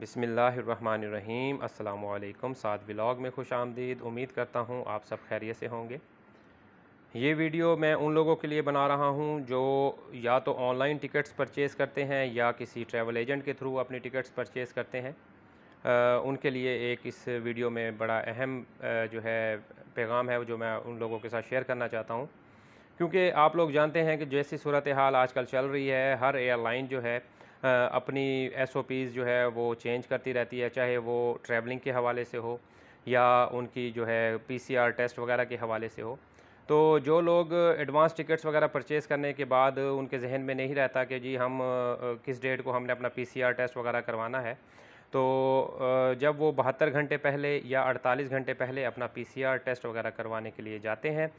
बिसमीम् अल्लाम साथ व्लाग में खुश आमदीद उम्मीद करता हूँ आप सब खैरियत से होंगे ये वीडियो मैं उन लोगों के लिए बना रहा हूँ जो या तो ऑनलाइन टिकट्स परचेज़ करते हैं या किसी ट्रैवल एजेंट के थ्रू अपनी टिकट्स परचेज़ करते हैं आ, उनके लिए एक इस वीडियो में बड़ा अहम जो है पैगाम है जो मैं उन लोगों के साथ शेयर करना चाहता हूँ क्योंकि आप लोग जानते हैं कि जैसी सूरत हाल आजकल चल रही है हर एयरलाइन जो है अपनी एस जो है वो चेंज करती रहती है चाहे वो ट्रैवलिंग के हवाले से हो या उनकी जो है पी टेस्ट वगैरह के हवाले से हो तो जो लोग एडवांस टिकट्स वगैरह परचेज़ करने के बाद उनके जहन में नहीं रहता कि जी हम किस डेट को हमने अपना पी टेस्ट वगैरह करवाना है तो जब वो बहत्तर घंटे पहले या 48 घंटे पहले अपना पीसीआर टेस्ट वगैरह करवाने के लिए जाते हैं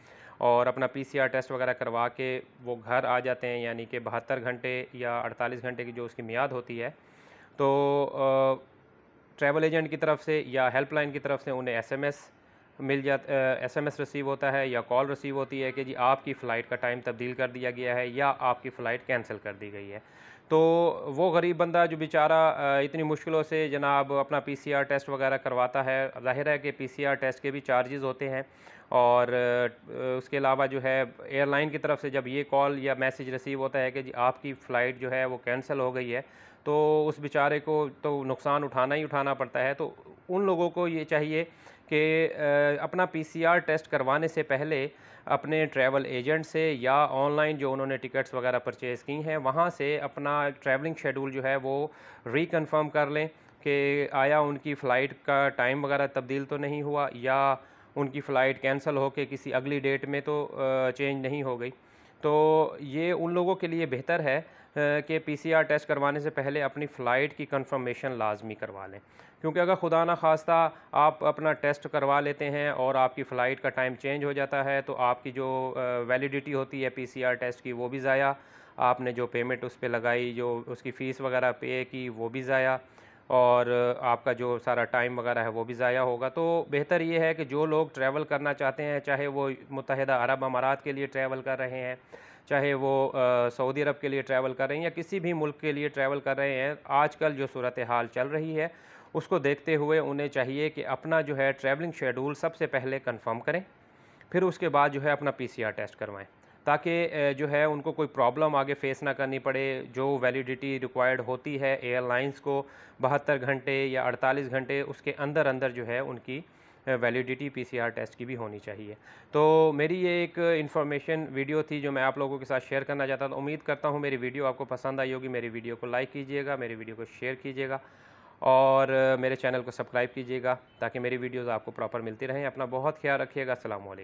और अपना पीसीआर टेस्ट वगैरह करवा के वो घर आ जाते हैं यानी कि बहत्तर घंटे या 48 घंटे की जो उसकी मियाद होती है तो ट्रैवल एजेंट की तरफ से या हेल्पलाइन की तरफ से उन्हें एसएमएस मिल जाता एस एम रिसीव होता है या कॉल रिसीव होती है कि जी आपकी फ़्लाइट का टाइम तब्दील कर दिया गया है या आपकी फ़्लाइट कैंसिल कर दी गई है तो वो गरीब बंदा जो बेचारा इतनी मुश्किलों से जनाब अपना पीसीआर टेस्ट वगैरह करवाता है जाहिर है कि पीसीआर टेस्ट के भी चार्जेस होते हैं और उसके अलावा जो है एयरलाइन की तरफ से जब ये कॉल या मैसेज रिसीव होता है कि जी आपकी फ़्लाइट जो है वो कैंसिल हो गई है तो उस बेचारे को तो नुकसान उठाना ही उठाना पड़ता है तो उन लोगों को ये चाहिए कि अपना पीसीआर टेस्ट करवाने से पहले अपने ट्रैवल एजेंट से या ऑनलाइन जो उन्होंने टिकट्स वगैरह परचेज़ की हैं वहाँ से अपना ट्रैवलिंग शेड्यूल जो है वो रिकनफर्म कर लें कि आया उनकी फ़्लाइट का टाइम वगैरह तब्दील तो नहीं हुआ या उनकी फ़्लाइट कैंसिल होकर किसी अगली डेट में तो चेंज नहीं हो गई तो ये उन लोगों के लिए बेहतर है कि पीसीआर टेस्ट करवाने से पहले अपनी फ़्लाइट की कंफर्मेशन लाजमी करवा लें क्योंकि अगर खुदा ना खास्ता आप अपना टेस्ट करवा लेते हैं और आपकी फ़्लाइट का टाइम चेंज हो जाता है तो आपकी जो वैलिडिटी होती है पीसीआर टेस्ट की वो भी ज़ाया आपने जो पेमेंट उस पर लगाई जो उसकी फ़ीस वगैरह पे की वो भी ज़ाया और आपका जो सारा टाइम वगैरह है वो भी ज़ाया होगा तो बेहतर ये है कि जो लोग ट्रैवल करना चाहते हैं चाहे वो मुतहदा अरब अमारात के लिए ट्रैवल कर रहे हैं चाहे वो सऊदी अरब के लिए ट्रैवल कर रहे हैं या किसी भी मुल्क के लिए ट्रैवल कर रहे हैं आजकल जो सूरत हाल चल रही है उसको देखते हुए उन्हें चाहिए कि अपना जो है ट्रैवलिंग शेड्यूल सबसे पहले कन्फर्म करें फिर उसके बाद जो है अपना आर टेस्ट करवाएँ ताकि जो है उनको कोई प्रॉब्लम आगे फेस ना करनी पड़े जो वैलिडिटी रिक्वायर्ड होती है एयरलाइंस को बहत्तर घंटे या 48 घंटे उसके अंदर अंदर जो है उनकी वैलिडिटी पीसीआर टेस्ट की भी होनी चाहिए तो मेरी ये एक इन्फॉर्मेशन वीडियो थी जो मैं आप लोगों के साथ शेयर करना चाहता था उम्मीद करता हूँ मेरी वीडियो आपको पसंद आई होगी मेरी वीडियो को लाइक कीजिएगा मेरी वीडियो को शेयर कीजिएगा और मेरे चैनल को सब्सक्राइब कीजिएगा ताकि मेरी वीडियोज़ आपको प्रॉपर मिलती रहें अपना बहुत ख्याल रखिएगा असलम